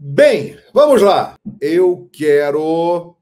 Bem, vamos lá. Eu quero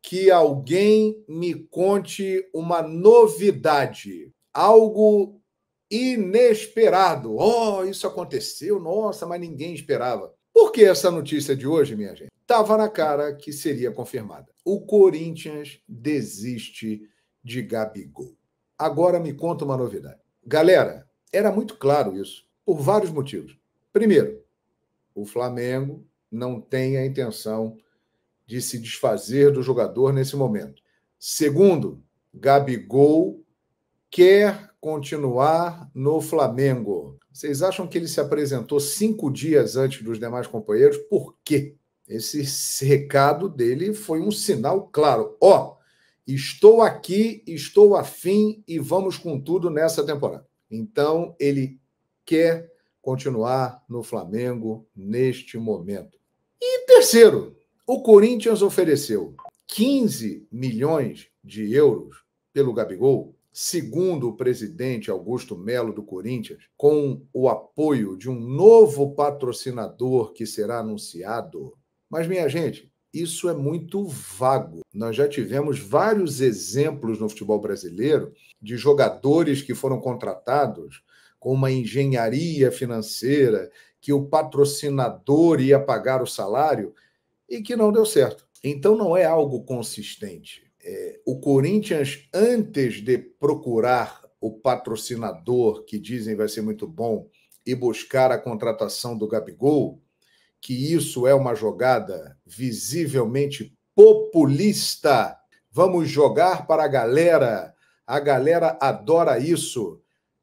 que alguém me conte uma novidade, algo inesperado. Oh, isso aconteceu, nossa, mas ninguém esperava. Por que essa notícia de hoje, minha gente? Tava na cara que seria confirmada. O Corinthians desiste de Gabigol. Agora me conta uma novidade. Galera, era muito claro isso, por vários motivos. Primeiro, o Flamengo não tem a intenção de se desfazer do jogador nesse momento. Segundo, Gabigol quer continuar no Flamengo. Vocês acham que ele se apresentou cinco dias antes dos demais companheiros? Por quê? Esse recado dele foi um sinal claro. Ó, oh, estou aqui, estou afim e vamos com tudo nessa temporada. Então, ele quer continuar no Flamengo neste momento. E terceiro, o Corinthians ofereceu 15 milhões de euros pelo Gabigol, segundo o presidente Augusto Melo do Corinthians, com o apoio de um novo patrocinador que será anunciado. Mas, minha gente, isso é muito vago. Nós já tivemos vários exemplos no futebol brasileiro de jogadores que foram contratados com uma engenharia financeira que o patrocinador ia pagar o salário e que não deu certo. Então não é algo consistente. É, o Corinthians, antes de procurar o patrocinador que dizem vai ser muito bom e buscar a contratação do Gabigol, que isso é uma jogada visivelmente populista. Vamos jogar para a galera. A galera adora isso.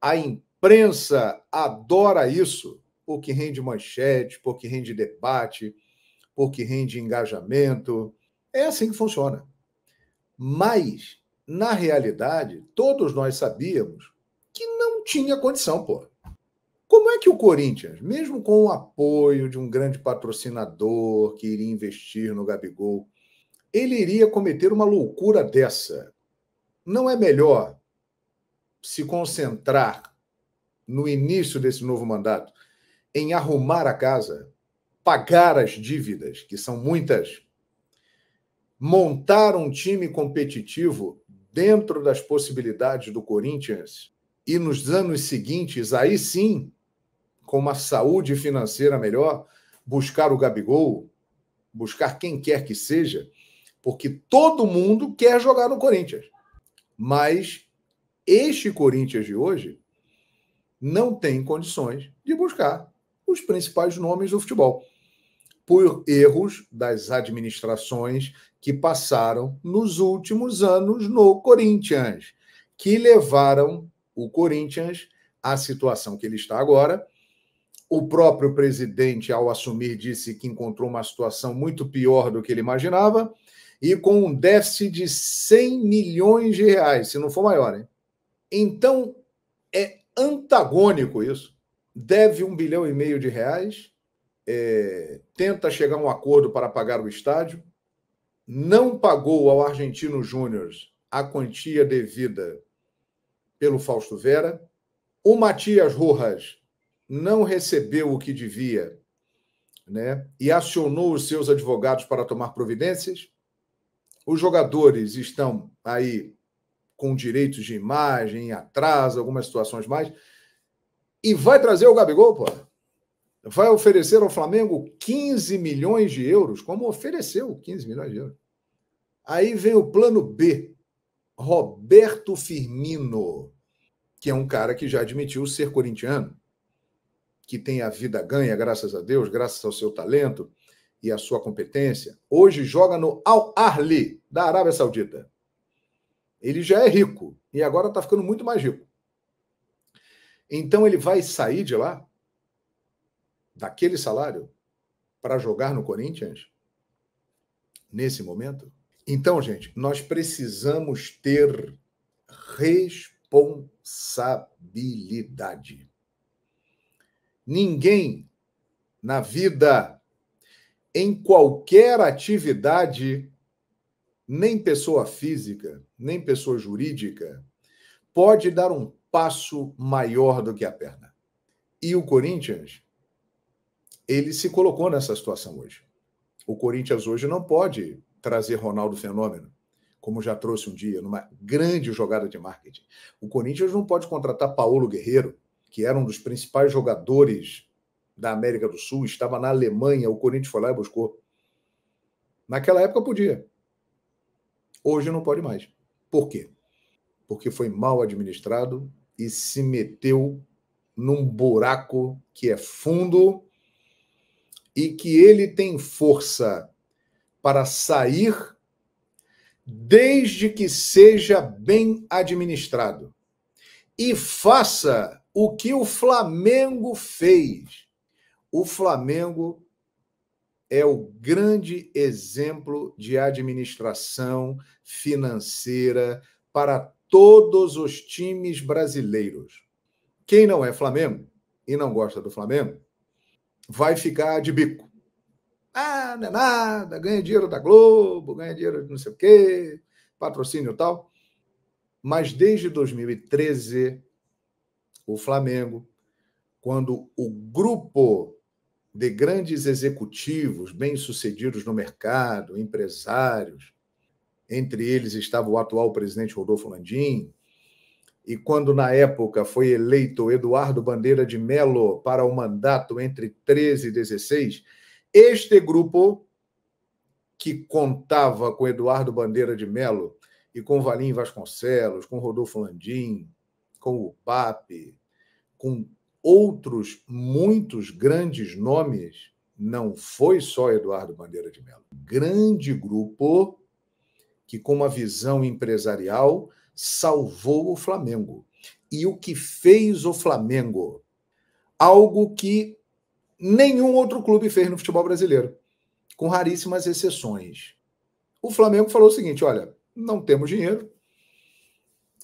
A imprensa adora isso que rende manchete, que rende debate, que rende engajamento. É assim que funciona. Mas, na realidade, todos nós sabíamos que não tinha condição, pô. Como é que o Corinthians, mesmo com o apoio de um grande patrocinador que iria investir no Gabigol, ele iria cometer uma loucura dessa? Não é melhor se concentrar no início desse novo mandato em arrumar a casa, pagar as dívidas, que são muitas, montar um time competitivo dentro das possibilidades do Corinthians e nos anos seguintes, aí sim, com uma saúde financeira melhor, buscar o Gabigol, buscar quem quer que seja, porque todo mundo quer jogar no Corinthians. Mas este Corinthians de hoje não tem condições de buscar os principais nomes do futebol, por erros das administrações que passaram nos últimos anos no Corinthians, que levaram o Corinthians à situação que ele está agora. O próprio presidente, ao assumir, disse que encontrou uma situação muito pior do que ele imaginava e com um déficit de 100 milhões de reais, se não for maior. Hein? Então, é antagônico isso deve um bilhão e meio de reais, é, tenta chegar a um acordo para pagar o estádio, não pagou ao Argentino Júnior a quantia devida pelo Fausto Vera, o Matias Rojas não recebeu o que devia né, e acionou os seus advogados para tomar providências. Os jogadores estão aí com direitos de imagem, atraso, algumas situações mais e vai trazer o Gabigol, pô. Vai oferecer ao Flamengo 15 milhões de euros, como ofereceu 15 milhões de euros. Aí vem o plano B, Roberto Firmino, que é um cara que já admitiu ser corintiano, que tem a vida ganha, graças a Deus, graças ao seu talento e à sua competência. Hoje joga no Al arli da Arábia Saudita. Ele já é rico e agora está ficando muito mais rico. Então ele vai sair de lá, daquele salário, para jogar no Corinthians? Nesse momento? Então, gente, nós precisamos ter responsabilidade. Ninguém na vida, em qualquer atividade, nem pessoa física, nem pessoa jurídica, pode dar um passo maior do que a perna. E o Corinthians, ele se colocou nessa situação hoje. O Corinthians hoje não pode trazer Ronaldo Fenômeno, como já trouxe um dia, numa grande jogada de marketing. O Corinthians não pode contratar Paulo Guerreiro, que era um dos principais jogadores da América do Sul, estava na Alemanha, o Corinthians foi lá e buscou. Naquela época podia. Hoje não pode mais. Por quê? Porque foi mal administrado e se meteu num buraco que é fundo e que ele tem força para sair, desde que seja bem administrado. E faça o que o Flamengo fez. O Flamengo é o grande exemplo de administração financeira para todos os times brasileiros. Quem não é Flamengo e não gosta do Flamengo vai ficar de bico. Ah, não é nada, ganha dinheiro da Globo, ganha dinheiro de não sei o quê, patrocínio e tal. Mas desde 2013, o Flamengo, quando o grupo de grandes executivos bem-sucedidos no mercado, empresários, entre eles estava o atual presidente Rodolfo Landim. E quando, na época, foi eleito Eduardo Bandeira de Melo para o mandato entre 13 e 16, este grupo, que contava com Eduardo Bandeira de Melo e com Valim Vasconcelos, com Rodolfo Landim, com o Pape com outros muitos grandes nomes, não foi só Eduardo Bandeira de Mello. Grande grupo que, com uma visão empresarial, salvou o Flamengo. E o que fez o Flamengo? Algo que nenhum outro clube fez no futebol brasileiro, com raríssimas exceções. O Flamengo falou o seguinte: olha, não temos dinheiro,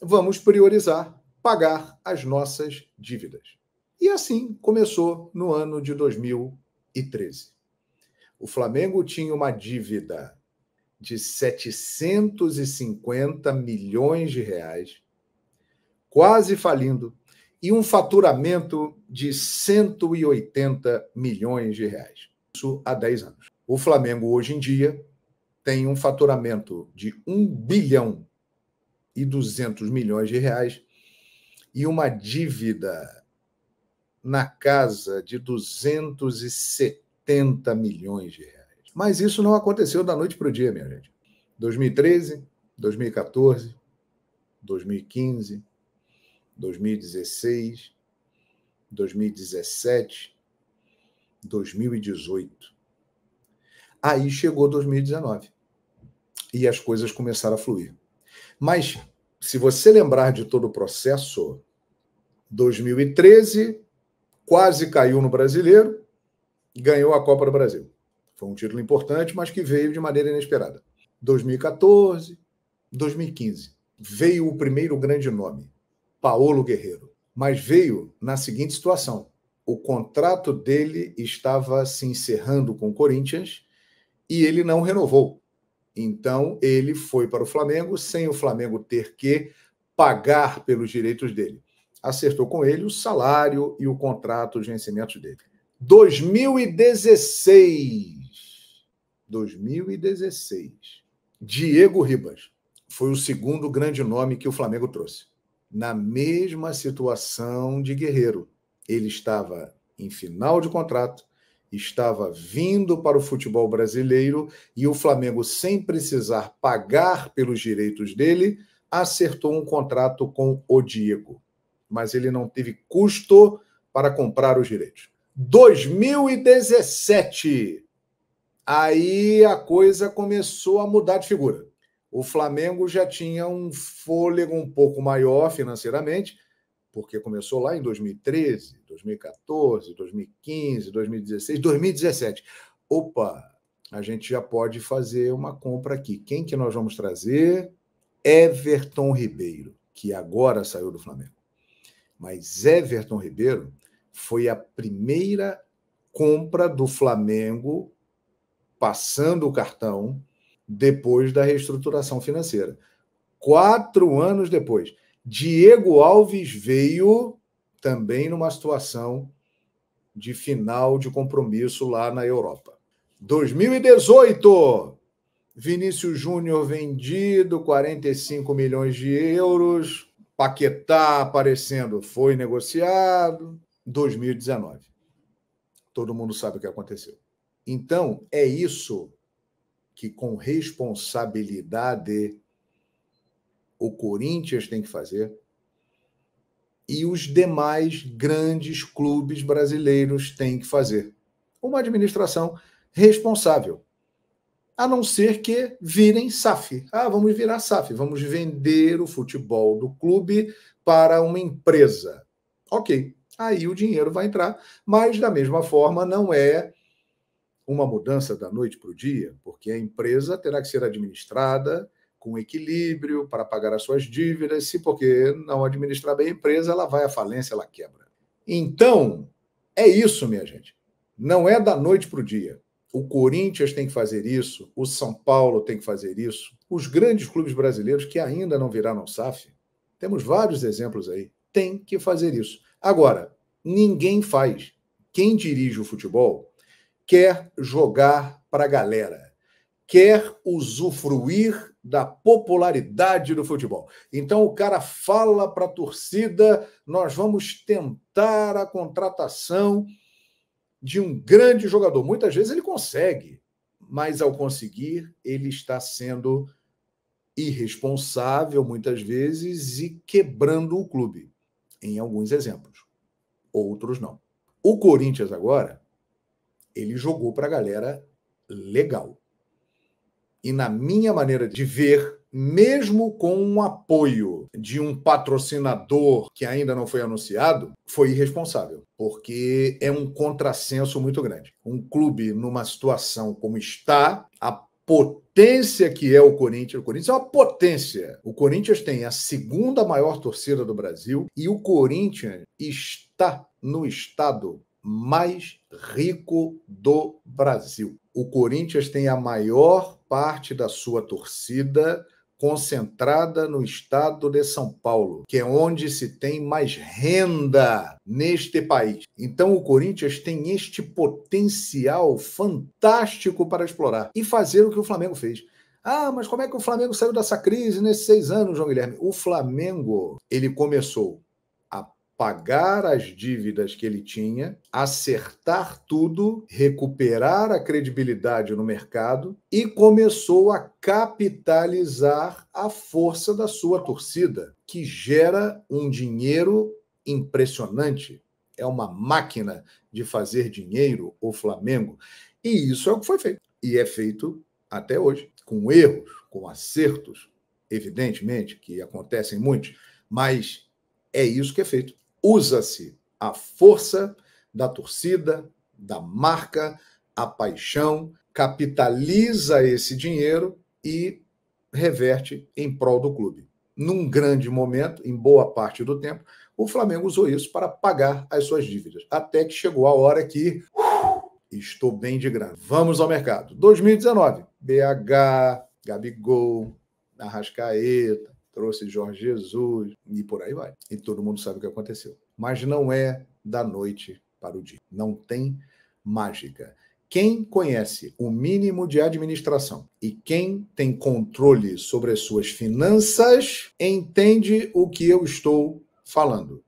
vamos priorizar pagar as nossas dívidas. E assim começou no ano de 2013. O Flamengo tinha uma dívida de 750 milhões de reais, quase falindo, e um faturamento de 180 milhões de reais. Isso há 10 anos. O Flamengo, hoje em dia, tem um faturamento de 1 bilhão e 200 milhões de reais e uma dívida na casa de 270 milhões de reais. Mas isso não aconteceu da noite para o dia, minha gente. 2013, 2014, 2015, 2016, 2017, 2018. Aí chegou 2019 e as coisas começaram a fluir. Mas se você lembrar de todo o processo, 2013 quase caiu no brasileiro, ganhou a Copa do Brasil. Foi um título importante, mas que veio de maneira inesperada. 2014, 2015. Veio o primeiro grande nome, Paolo Guerreiro. Mas veio na seguinte situação: o contrato dele estava se encerrando com o Corinthians e ele não renovou. Então ele foi para o Flamengo sem o Flamengo ter que pagar pelos direitos dele. Acertou com ele o salário e o contrato de vencimento dele. 2016. 2016. Diego Ribas foi o segundo grande nome que o Flamengo trouxe. Na mesma situação de Guerreiro. Ele estava em final de contrato, estava vindo para o futebol brasileiro e o Flamengo, sem precisar pagar pelos direitos dele, acertou um contrato com o Diego. Mas ele não teve custo para comprar os direitos. 2017. Aí a coisa começou a mudar de figura. O Flamengo já tinha um fôlego um pouco maior financeiramente, porque começou lá em 2013, 2014, 2015, 2016, 2017. Opa, a gente já pode fazer uma compra aqui. Quem que nós vamos trazer? Everton Ribeiro, que agora saiu do Flamengo. Mas Everton Ribeiro foi a primeira compra do Flamengo passando o cartão depois da reestruturação financeira. Quatro anos depois. Diego Alves veio também numa situação de final de compromisso lá na Europa. 2018, Vinícius Júnior vendido, 45 milhões de euros. Paquetá aparecendo, foi negociado. 2019. Todo mundo sabe o que aconteceu. Então, é isso que, com responsabilidade, o Corinthians tem que fazer e os demais grandes clubes brasileiros têm que fazer. Uma administração responsável. A não ser que virem SAF. Ah, vamos virar SAF, vamos vender o futebol do clube para uma empresa. Ok, aí o dinheiro vai entrar. Mas, da mesma forma, não é uma mudança da noite para o dia, porque a empresa terá que ser administrada com equilíbrio para pagar as suas dívidas. Se porque não administrar bem a empresa, ela vai à falência, ela quebra. Então, é isso, minha gente. Não é da noite para o dia. O Corinthians tem que fazer isso, o São Paulo tem que fazer isso, os grandes clubes brasileiros que ainda não viraram SAF, temos vários exemplos aí, tem que fazer isso. Agora, ninguém faz. Quem dirige o futebol quer jogar para a galera, quer usufruir da popularidade do futebol. Então o cara fala para a torcida: nós vamos tentar a contratação de um grande jogador. Muitas vezes ele consegue, mas ao conseguir, ele está sendo irresponsável muitas vezes e quebrando o clube em alguns exemplos, outros não. O Corinthians agora, ele jogou para a galera legal. E na minha maneira de ver, mesmo com o apoio de um patrocinador que ainda não foi anunciado, foi irresponsável, porque é um contrassenso muito grande. Um clube numa situação como está, a potência potência que é o Corinthians. O Corinthians é uma potência. O Corinthians tem a segunda maior torcida do Brasil e o Corinthians está no estado mais rico do Brasil. O Corinthians tem a maior parte da sua torcida concentrada no estado de São Paulo, que é onde se tem mais renda neste país. Então o Corinthians tem este potencial fantástico para explorar e fazer o que o Flamengo fez. Ah, mas como é que o Flamengo saiu dessa crise nesses seis anos, João Guilherme? O Flamengo, ele começou pagar as dívidas que ele tinha, acertar tudo, recuperar a credibilidade no mercado e começou a capitalizar a força da sua torcida, que gera um dinheiro impressionante. É uma máquina de fazer dinheiro, o Flamengo. E isso é o que foi feito. E é feito até hoje, com erros, com acertos, evidentemente, que acontecem muitos, mas é isso que é feito usa-se a força da torcida, da marca, a paixão, capitaliza esse dinheiro e reverte em prol do clube. Num grande momento, em boa parte do tempo, o Flamengo usou isso para pagar as suas dívidas, até que chegou a hora que uh, estou bem de grana. Vamos ao mercado. 2019, BH, Gabigol, Arrascaeta, trouxe Jorge Jesus e por aí vai. E todo mundo sabe o que aconteceu. Mas não é da noite para o dia. Não tem mágica. Quem conhece o mínimo de administração e quem tem controle sobre as suas finanças entende o que eu estou falando.